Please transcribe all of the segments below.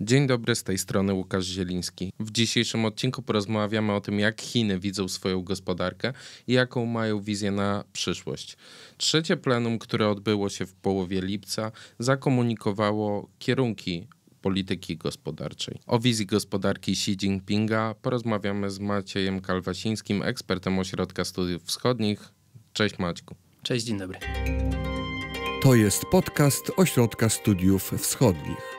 Dzień dobry, z tej strony Łukasz Zieliński. W dzisiejszym odcinku porozmawiamy o tym, jak Chiny widzą swoją gospodarkę i jaką mają wizję na przyszłość. Trzecie plenum, które odbyło się w połowie lipca, zakomunikowało kierunki polityki gospodarczej. O wizji gospodarki Xi Jinpinga porozmawiamy z Maciejem Kalwasińskim, ekspertem Ośrodka Studiów Wschodnich. Cześć Maćku. Cześć, dzień dobry. To jest podcast Ośrodka Studiów Wschodnich.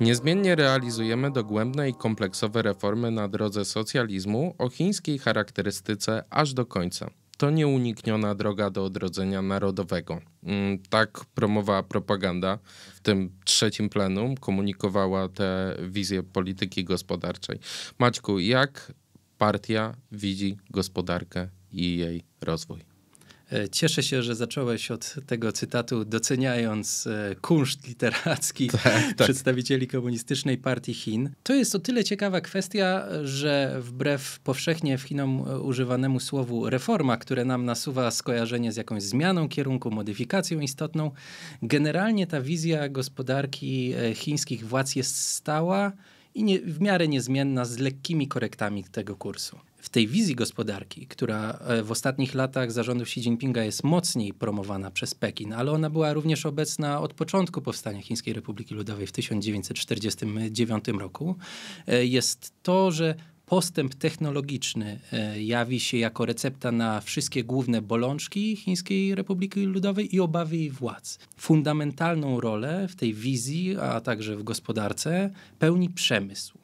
Niezmiennie realizujemy dogłębne i kompleksowe reformy na drodze socjalizmu o chińskiej charakterystyce aż do końca. To nieunikniona droga do odrodzenia narodowego. Mm, tak promowała propaganda. W tym trzecim plenum komunikowała tę wizję polityki gospodarczej. Maćku, jak partia widzi gospodarkę i jej rozwój? E, cieszę się, że zacząłeś od tego cytatu, doceniając e, kunszt literacki tak, tak. przedstawicieli Komunistycznej Partii Chin. To jest o tyle ciekawa kwestia, że wbrew powszechnie w Chinom e, używanemu słowu reforma, które nam nasuwa skojarzenie z jakąś zmianą kierunku, modyfikacją istotną, generalnie ta wizja gospodarki chińskich władz jest stała i nie, w miarę niezmienna z lekkimi korektami tego kursu w tej wizji gospodarki, która e, w ostatnich latach zarządów Xi Jinpinga jest mocniej promowana przez Pekin, ale ona była również obecna od początku powstania Chińskiej Republiki Ludowej w 1949 roku, e, jest to, że postęp technologiczny e, jawi się jako recepta na wszystkie główne bolączki Chińskiej Republiki Ludowej i obawy jej władz. Fundamentalną rolę w tej wizji, a także w gospodarce pełni przemysł.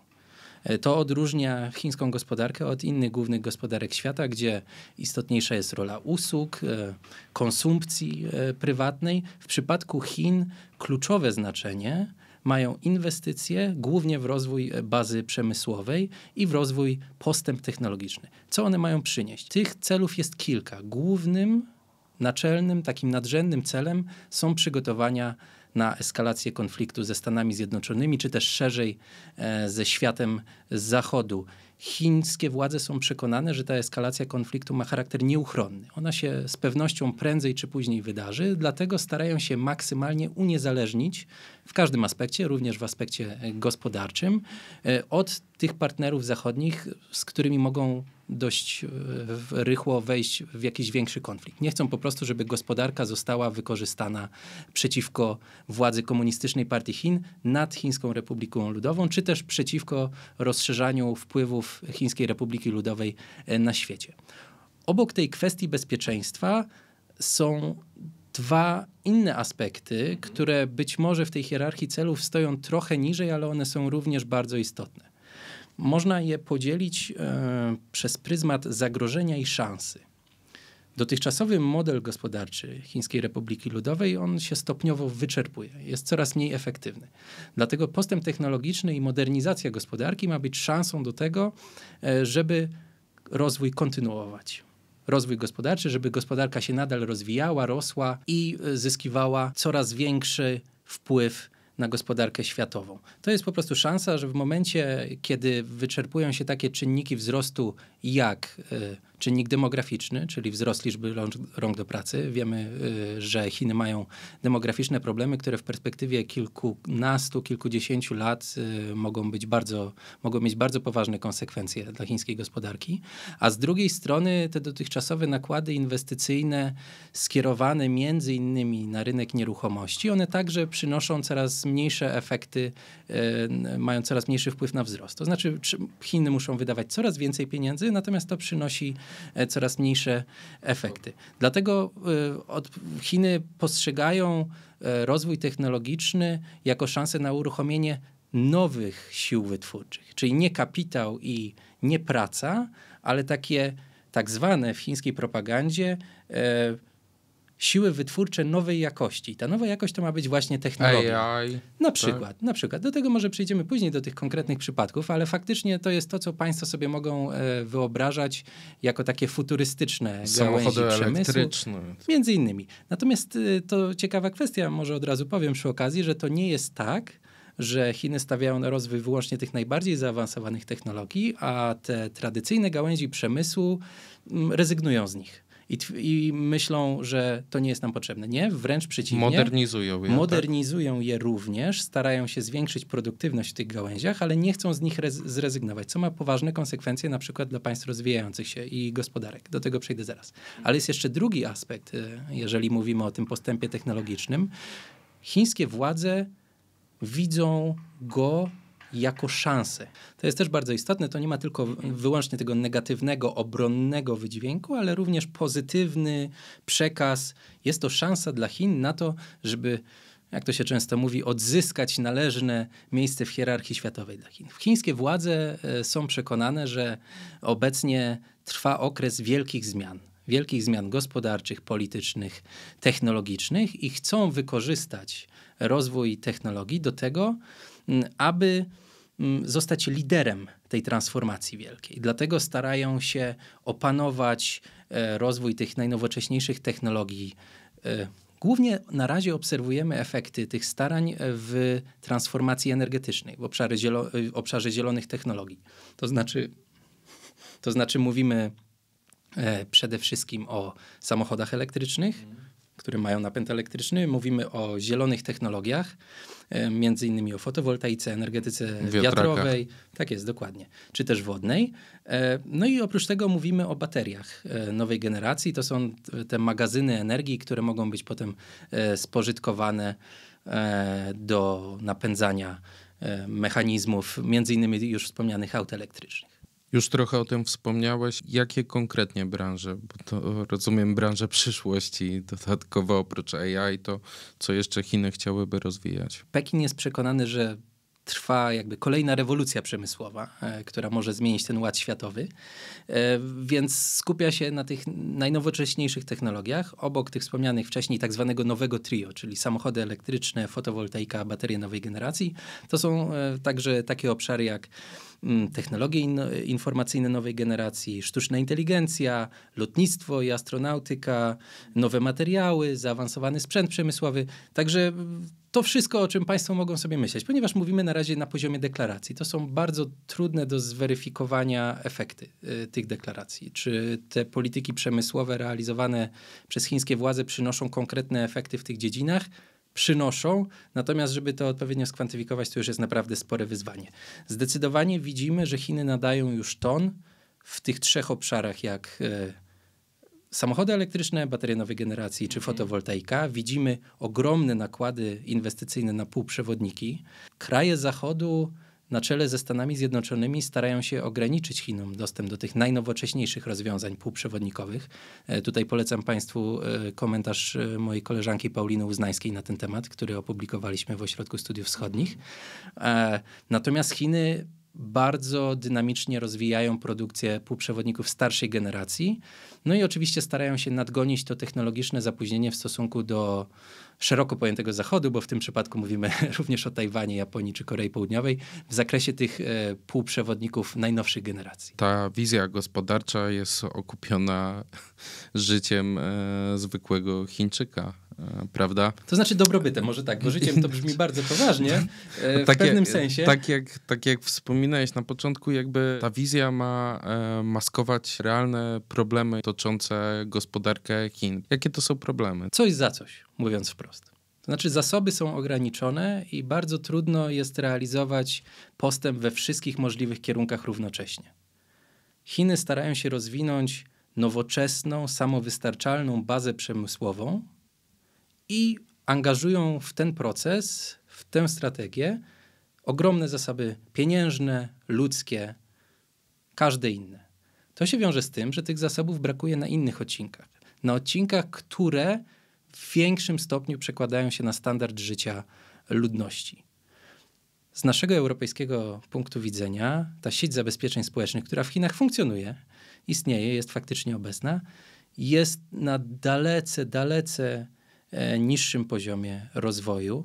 E, to odróżnia chińską gospodarkę od innych głównych gospodarek świata, gdzie istotniejsza jest rola usług, e, konsumpcji e, prywatnej. W przypadku Chin kluczowe znaczenie mają inwestycje głównie w rozwój bazy przemysłowej i w rozwój postęp technologiczny. Co one mają przynieść? Tych celów jest kilka. Głównym, naczelnym, takim nadrzędnym celem są przygotowania na eskalację konfliktu ze Stanami Zjednoczonymi, czy też szerzej e, ze światem z zachodu. Chińskie władze są przekonane, że ta eskalacja konfliktu ma charakter nieuchronny. Ona się z pewnością prędzej czy później wydarzy, dlatego starają się maksymalnie uniezależnić w każdym aspekcie, również w aspekcie e, gospodarczym, e, od tych partnerów zachodnich, z którymi mogą dość e, rychło wejść w jakiś większy konflikt. Nie chcą po prostu, żeby gospodarka została wykorzystana przeciwko władzy komunistycznej partii Chin nad Chińską Republiką Ludową, czy też przeciwko rozszerzaniu wpływów Chińskiej Republiki Ludowej na świecie. Obok tej kwestii bezpieczeństwa są dwa inne aspekty, które być może w tej hierarchii celów stoją trochę niżej, ale one są również bardzo istotne. Można je podzielić y, przez pryzmat zagrożenia i szansy. Dotychczasowy model gospodarczy Chińskiej Republiki Ludowej on się stopniowo wyczerpuje, jest coraz mniej efektywny. Dlatego postęp technologiczny i modernizacja gospodarki ma być szansą do tego, e, żeby rozwój kontynuować rozwój gospodarczy, żeby gospodarka się nadal rozwijała, rosła i e, zyskiwała coraz większy wpływ na gospodarkę światową. To jest po prostu szansa, że w momencie, kiedy wyczerpują się takie czynniki wzrostu jak e, Czynnik demograficzny, czyli wzrost liczby rąk do pracy. Wiemy, y, że Chiny mają demograficzne problemy, które w perspektywie kilkunastu, kilkudziesięciu lat y, mogą, być bardzo, mogą mieć bardzo poważne konsekwencje dla chińskiej gospodarki. A z drugiej strony te dotychczasowe nakłady inwestycyjne skierowane między innymi na rynek nieruchomości, one także przynoszą coraz mniejsze efekty, y, mają coraz mniejszy wpływ na wzrost. To znaczy Chiny muszą wydawać coraz więcej pieniędzy, natomiast to przynosi E, coraz mniejsze efekty. Dlatego e, Chiny postrzegają e, rozwój technologiczny jako szansę na uruchomienie nowych sił wytwórczych, czyli nie kapitał i nie praca, ale takie tak zwane w chińskiej propagandzie siły wytwórcze nowej jakości. Ta nowa jakość to ma być właśnie technologia. AI, na tak. przykład, tak. na przykład. Do tego może przejdziemy później do tych konkretnych przypadków, ale faktycznie to jest to, co państwo sobie mogą e, wyobrażać jako takie futurystyczne Samochody gałęzi elektryczne. Między innymi. Natomiast e, to ciekawa kwestia, może od razu powiem przy okazji, że to nie jest tak, że Chiny stawiają na rozwój wyłącznie tych najbardziej zaawansowanych technologii, a te tradycyjne gałęzi przemysłu m, mm, rezygnują z nich i, i, myślą, że to nie jest nam potrzebne. Nie, wręcz przeciwnie. Modernizują je. Tak? Modernizują tak? je również, starają się zwiększyć produktywność w tych gałęziach, ale nie chcą z nich zrezygnować, co ma poważne konsekwencje na przykład dla państw rozwijających się i gospodarek. Do tego przejdę zaraz. Ale jest jeszcze drugi aspekt, e, jeżeli mówimy o tym postępie technologicznym. Chińskie władze widzą go jako szansę. To jest też bardzo istotne, to nie ma tylko wyłącznie tego negatywnego, obronnego wydźwięku, ale również pozytywny przekaz. Jest to szansa dla Chin na to, żeby jak to się często mówi, odzyskać należne miejsce w hierarchii światowej dla Chin. Chińskie władze e, są przekonane, że obecnie trwa okres wielkich zmian. Wielkich zmian gospodarczych, politycznych, technologicznych i chcą wykorzystać rozwój technologii do tego, aby zostać liderem tej transformacji wielkiej. Dlatego starają się opanować e, rozwój tych najnowocześniejszych technologii. E, głównie na razie obserwujemy efekty tych starań e, w transformacji energetycznej, w obszarze, zielo obszarze zielonych technologii. To znaczy, to znaczy mówimy przede wszystkim o samochodach elektrycznych, które mają napęd elektryczny. Mówimy o zielonych technologiach, e, między innymi o fotowoltaice, energetyce wiatrowej, tak jest dokładnie, czy też wodnej. E, no i oprócz tego mówimy o bateriach e, nowej generacji. To są te magazyny energii, które mogą być potem spożytkowane do napędzania mechanizmów, między innymi już wspomnianych aut elektrycznych. Już trochę o tym wspomniałeś. Jakie konkretnie branże? Bo to rozumiem branże przyszłości, dodatkowo oprócz AI, to co jeszcze Chiny chciałyby rozwijać? Pekin jest przekonany, że trwa jakby kolejna rewolucja przemysłowa, e, która może zmienić ten ład światowy. E, więc skupia się na tych najnowocześniejszych technologiach, obok tych wspomnianych wcześniej tak zwanego nowego trio, czyli samochody elektryczne, fotowoltaika, baterie nowej generacji. To są e, także takie obszary jak mm, technologie informacyjne nowej generacji, sztuczna inteligencja, lotnictwo i astronautyka, nowe materiały, zaawansowany sprzęt przemysłowy. Także to wszystko, o czym Państwo mogą sobie myśleć, ponieważ mówimy na razie na poziomie deklaracji. To są bardzo trudne do zweryfikowania efekty y, tych deklaracji. Czy te polityki przemysłowe realizowane przez chińskie władze przynoszą konkretne efekty w tych dziedzinach? Przynoszą, natomiast żeby to odpowiednio skwantyfikować, to już jest naprawdę spore wyzwanie. Zdecydowanie widzimy, że Chiny nadają już ton w tych trzech obszarach, jak. Y, samochody elektryczne, baterie nowej generacji czy mhm. fotowoltaika, widzimy ogromne nakłady inwestycyjne na półprzewodniki. Kraje Zachodu na czele ze Stanami Zjednoczonymi starają się ograniczyć Chinom dostęp do tych najnowocześniejszych rozwiązań półprzewodnikowych. E, tutaj polecam Państwu e, komentarz e, mojej koleżanki Pauliny Uznańskiej na ten temat, który opublikowaliśmy w Ośrodku Studiów Wschodnich. Natomiast Chiny bardzo dynamicznie rozwijają produkcję półprzewodników starszej generacji. No i oczywiście starają się nadgonić to technologiczne zapóźnienie w stosunku do szeroko pojętego Zachodu, bo w tym przypadku mówimy również o Tajwanie, Japonii czy Korei Południowej, w zakresie tych e, półprzewodników najnowszych generacji. Ta wizja gospodarcza jest okupiona życiem e, zwykłego Chińczyka prawda? To znaczy dobrobytem, może tak, bo życiem to brzmi bardzo poważnie, e, w tak pewnym jak, sensie. Tak jak, tak jak wspominałeś na początku, jakby ta wizja ma e, maskować realne problemy toczące gospodarkę Chin. Jakie to są problemy? Coś za coś, mówiąc wprost. To znaczy, zasoby są ograniczone i bardzo trudno jest realizować postęp we wszystkich możliwych kierunkach równocześnie. Chiny starają się rozwinąć nowoczesną, samowystarczalną bazę przemysłową, i angażują w ten proces, w tę strategię ogromne zasoby pieniężne, ludzkie, każde inne. To się wiąże z tym, że tych zasobów brakuje na innych odcinkach. Na odcinkach, które w większym stopniu przekładają się na standard życia ludności. Z naszego europejskiego punktu widzenia ta sieć zabezpieczeń społecznych, która w Chinach funkcjonuje, istnieje, jest faktycznie obecna, jest na dalece, dalece E, niższym poziomie rozwoju.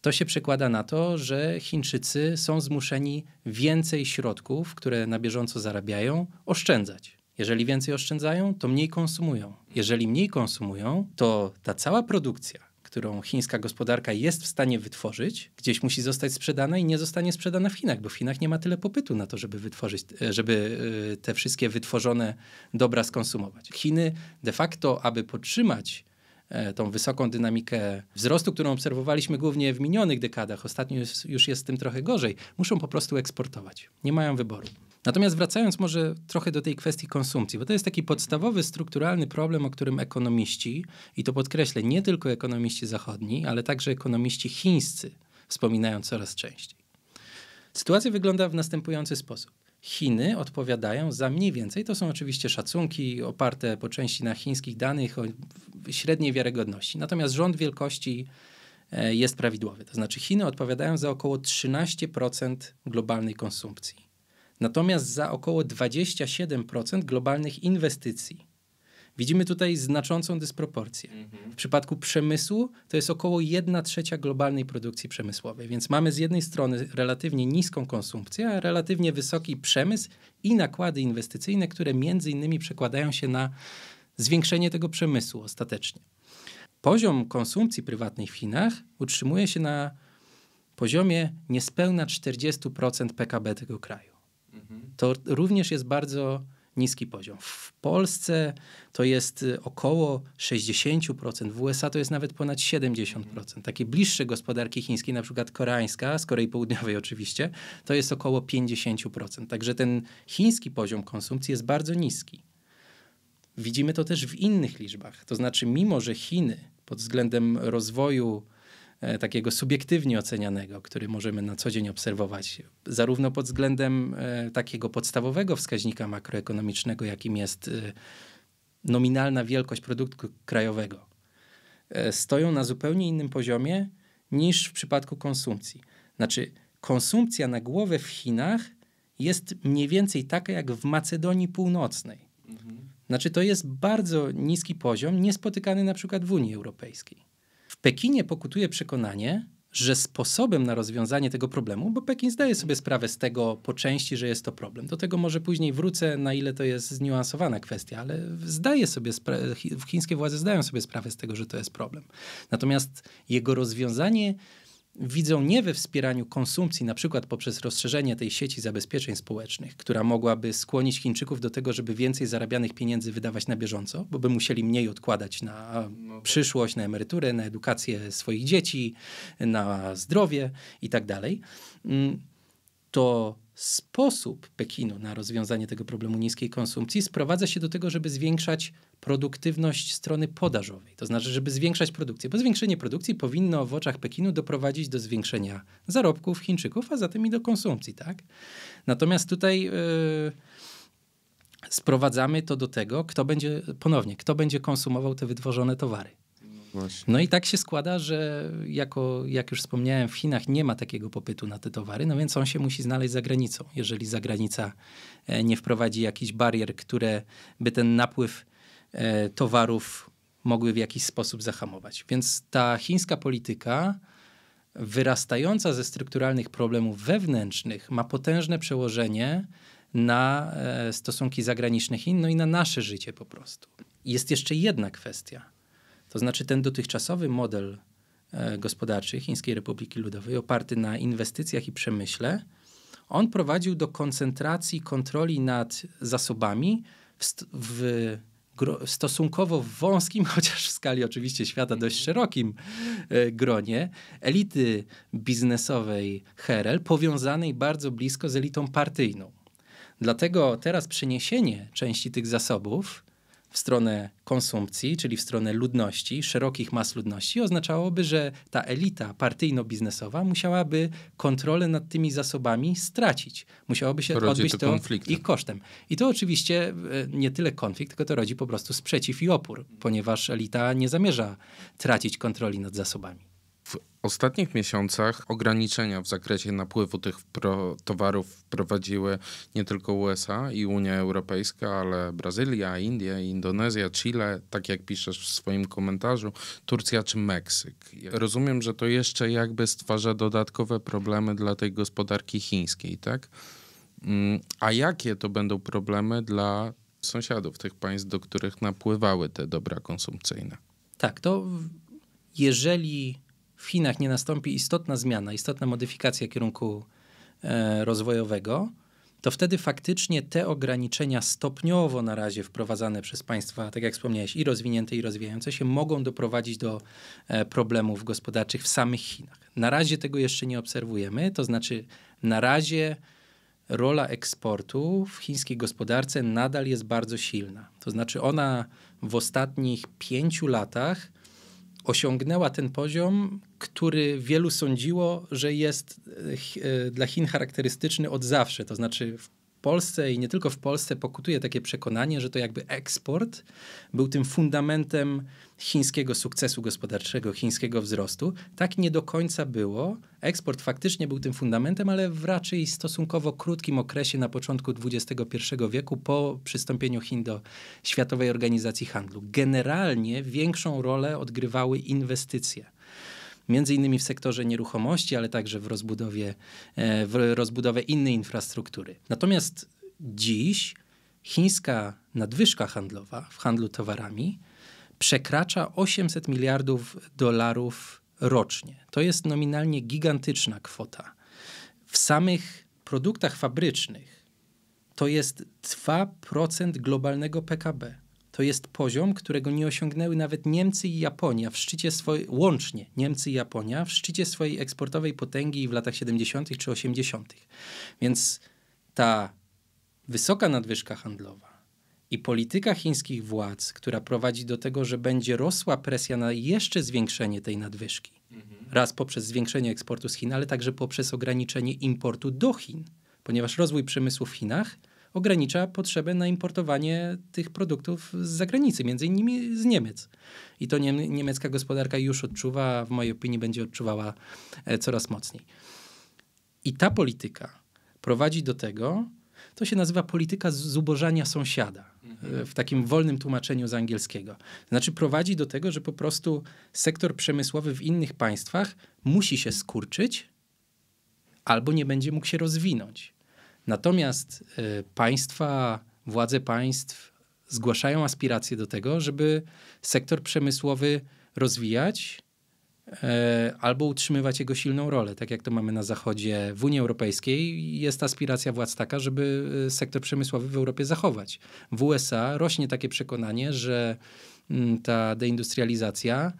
To się przekłada na to, że Chińczycy są zmuszeni więcej środków, które na bieżąco zarabiają, oszczędzać. Jeżeli więcej oszczędzają, to mniej konsumują. Jeżeli mniej konsumują, to ta cała produkcja, którą chińska gospodarka jest w stanie wytworzyć, gdzieś musi zostać sprzedana i nie zostanie sprzedana w Chinach, bo w Chinach nie ma tyle popytu na to, żeby wytworzyć, e, żeby e, te wszystkie wytworzone dobra skonsumować. Chiny de facto, aby podtrzymać E, tą wysoką dynamikę wzrostu, którą obserwowaliśmy głównie w minionych dekadach, ostatnio już jest z tym trochę gorzej, muszą po prostu eksportować. Nie mają wyboru. Natomiast wracając może trochę do tej kwestii konsumpcji, bo to jest taki podstawowy strukturalny problem, o którym ekonomiści, i to podkreślę, nie tylko ekonomiści zachodni, ale także ekonomiści chińscy wspominają coraz częściej. Sytuacja wygląda w następujący sposób. Chiny odpowiadają za mniej więcej, to są oczywiście szacunki oparte po części na chińskich danych o średniej wiarygodności. Natomiast rząd wielkości e, jest prawidłowy. To znaczy Chiny odpowiadają za około 13% globalnej konsumpcji. Natomiast za około 27% globalnych inwestycji. Widzimy tutaj znaczącą dysproporcję. Mhm. W przypadku przemysłu to jest około 1 trzecia globalnej produkcji przemysłowej, więc mamy z jednej strony relatywnie niską konsumpcję, a relatywnie wysoki przemysł i nakłady inwestycyjne, które między innymi przekładają się na zwiększenie tego przemysłu ostatecznie. Poziom konsumpcji prywatnej w Chinach utrzymuje się na poziomie niespełna 40% PKB tego kraju. Mhm. To również jest bardzo niski poziom. W Polsce to jest y, około 60%, w USA to jest nawet ponad 70%. Takie bliższe gospodarki chińskie, na przykład koreańska, z Korei Południowej oczywiście, to jest około 50%. Także ten chiński poziom konsumpcji jest bardzo niski. Widzimy to też w innych liczbach. To znaczy, mimo że Chiny pod względem rozwoju E, takiego subiektywnie ocenianego, który możemy na co dzień obserwować, zarówno pod względem e, takiego podstawowego wskaźnika makroekonomicznego, jakim jest e, nominalna wielkość produktu krajowego, stoją na zupełnie innym poziomie niż w przypadku konsumpcji. Znaczy, konsumpcja na głowę w Chinach jest mniej więcej taka jak w Macedonii Północnej. Mhm. Znaczy, to jest bardzo niski poziom, niespotykany na przykład w Unii Europejskiej. Pekinie pokutuje przekonanie, że sposobem na rozwiązanie tego problemu, bo Pekin zdaje sobie sprawę z tego po części, że jest to problem. Do tego może później wrócę, na ile to jest zniuansowana kwestia, ale zdaje sobie chińskie władze zdają sobie sprawę z tego, że to jest problem. Natomiast jego rozwiązanie widzą nie we wspieraniu konsumpcji, na przykład poprzez rozszerzenie tej sieci zabezpieczeń społecznych, która mogłaby skłonić Chińczyków do tego, żeby więcej zarabianych pieniędzy wydawać na bieżąco, bo by musieli mniej odkładać na no tak. przyszłość, na emeryturę, na edukację swoich dzieci, na zdrowie i tak dalej, mm, to sposób Pekinu na rozwiązanie tego problemu niskiej konsumpcji sprowadza się do tego, żeby zwiększać produktywność strony podażowej, to znaczy, żeby zwiększać produkcję, bo zwiększenie produkcji powinno w oczach Pekinu doprowadzić do zwiększenia zarobków Chińczyków, a zatem i do konsumpcji, tak? Natomiast tutaj yy, sprowadzamy to do tego, kto będzie, ponownie, kto będzie konsumował te wytworzone towary. Właśnie. No i tak się składa, że jako, jak już wspomniałem, w Chinach nie ma takiego popytu na te towary, no więc on się musi znaleźć za granicą. Jeżeli zagranica e, nie wprowadzi jakichś barier, które by ten napływ E, towarów mogły w jakiś sposób zahamować. Więc ta chińska polityka wyrastająca ze strukturalnych problemów wewnętrznych ma potężne przełożenie na e, stosunki zagraniczne Chin, no i na nasze życie po prostu. Jest jeszcze jedna kwestia. To znaczy ten dotychczasowy model e, gospodarczy Chińskiej Republiki Ludowej, oparty na inwestycjach i przemyśle, on prowadził do koncentracji kontroli nad zasobami w, w stosunkowo wąskim, chociaż w skali oczywiście świata dość mhm. szerokim e, gronie elity biznesowej Herel, powiązanej bardzo blisko z elitą partyjną. Dlatego teraz przeniesienie części tych zasobów w stronę konsumpcji, czyli w stronę ludności, szerokich mas ludności, oznaczałoby, że ta elita partyjno-biznesowa musiałaby kontrolę nad tymi zasobami stracić. Musiałoby się rodzi odbyć to, to ich kosztem. I to oczywiście e, nie tyle konflikt, tylko to rodzi po prostu sprzeciw i opór, ponieważ elita nie zamierza tracić kontroli nad zasobami. W ostatnich miesiącach ograniczenia w zakresie napływu tych towarów wprowadziły nie tylko USA i Unia Europejska, ale Brazylia, Indie, Indonezja, Chile, tak jak piszesz w swoim komentarzu, Turcja czy Meksyk. Rozumiem, że to jeszcze jakby stwarza dodatkowe problemy dla tej gospodarki chińskiej, tak? Mm, a jakie to będą problemy dla sąsiadów tych państw, do których napływały te dobra konsumpcyjne? Tak, to jeżeli w Chinach nie nastąpi istotna zmiana, istotna modyfikacja kierunku e, rozwojowego, to wtedy faktycznie te ograniczenia stopniowo na razie wprowadzane przez państwa, tak jak wspomniałeś, i rozwinięte, i rozwijające się, mogą doprowadzić do e, problemów gospodarczych w samych Chinach. Na razie tego jeszcze nie obserwujemy, to znaczy na razie rola eksportu w chińskiej gospodarce nadal jest bardzo silna. To znaczy ona w ostatnich pięciu latach osiągnęła ten poziom, który wielu sądziło, że jest e, e, dla Chin charakterystyczny od zawsze. To znaczy, Polsce i nie tylko w Polsce pokutuje takie przekonanie, że to jakby eksport był tym fundamentem chińskiego sukcesu gospodarczego, chińskiego wzrostu. Tak nie do końca było. Eksport faktycznie był tym fundamentem, ale w raczej stosunkowo krótkim okresie na początku XXI wieku po przystąpieniu Chin do Światowej Organizacji Handlu. Generalnie większą rolę odgrywały inwestycje między innymi w sektorze nieruchomości, ale także w rozbudowie, e, w rozbudowie innej infrastruktury. Natomiast dziś chińska nadwyżka handlowa w handlu towarami przekracza 800 miliardów dolarów rocznie. To jest nominalnie gigantyczna kwota. W samych produktach fabrycznych to jest 2% globalnego PKB to jest poziom, którego nie osiągnęły nawet Niemcy i Japonia w szczycie swojej, łącznie Niemcy i Japonia, w szczycie swojej eksportowej potęgi w latach 70. czy 80. Więc ta wysoka nadwyżka handlowa i polityka chińskich władz, która prowadzi do tego, że będzie rosła presja na jeszcze zwiększenie tej nadwyżki, mhm. raz poprzez zwiększenie eksportu z Chin, ale także poprzez ograniczenie importu do Chin, ponieważ rozwój przemysłu w Chinach ogranicza potrzebę na importowanie tych produktów z zagranicy, między innymi z Niemiec. I to niemiecka gospodarka już odczuwa, w mojej opinii będzie odczuwała e, coraz mocniej. I ta polityka prowadzi do tego, to się nazywa polityka zubożania sąsiada e, w takim wolnym tłumaczeniu z angielskiego. Znaczy prowadzi do tego, że po prostu sektor przemysłowy w innych państwach musi się skurczyć albo nie będzie mógł się rozwinąć. Natomiast e, państwa, władze państw zgłaszają aspiracje do tego, żeby sektor przemysłowy rozwijać e, albo utrzymywać jego silną rolę, tak jak to mamy na Zachodzie w Unii Europejskiej. Jest aspiracja władz taka, żeby e, sektor przemysłowy w Europie zachować. W USA rośnie takie przekonanie, że mm, ta deindustrializacja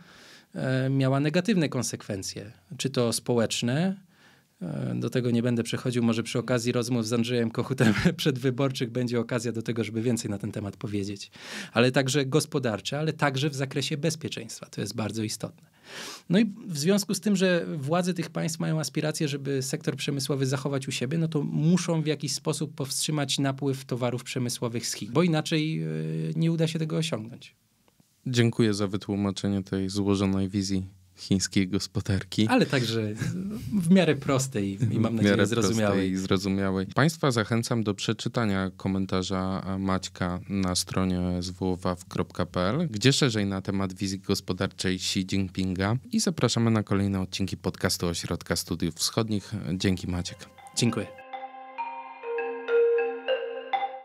miała negatywne konsekwencje, czy to społeczne, E, do tego nie będę przechodził. Może przy okazji rozmów z Andrzejem Kochutem przedwyborczych będzie okazja do tego, żeby więcej na ten temat powiedzieć. Ale także gospodarcze, ale także w zakresie bezpieczeństwa. To jest bardzo istotne. No i w związku z tym, że władze tych państw mają aspiracje, żeby sektor przemysłowy zachować u siebie, no to muszą w jakiś sposób powstrzymać napływ towarów przemysłowych z Chin, bo inaczej e, nie uda się tego osiągnąć. Dziękuję za wytłumaczenie tej złożonej wizji chińskiej gospodarki. Ale także w miarę prostej i mam nadzieję zrozumiałej. I zrozumiałej. Państwa zachęcam do przeczytania komentarza Maćka na stronie swwaw.pl, gdzie szerzej na temat wizji gospodarczej Xi Jinpinga i zapraszamy na kolejne odcinki podcastu Ośrodka Studiów Wschodnich. Dzięki Maciek. Dziękuję.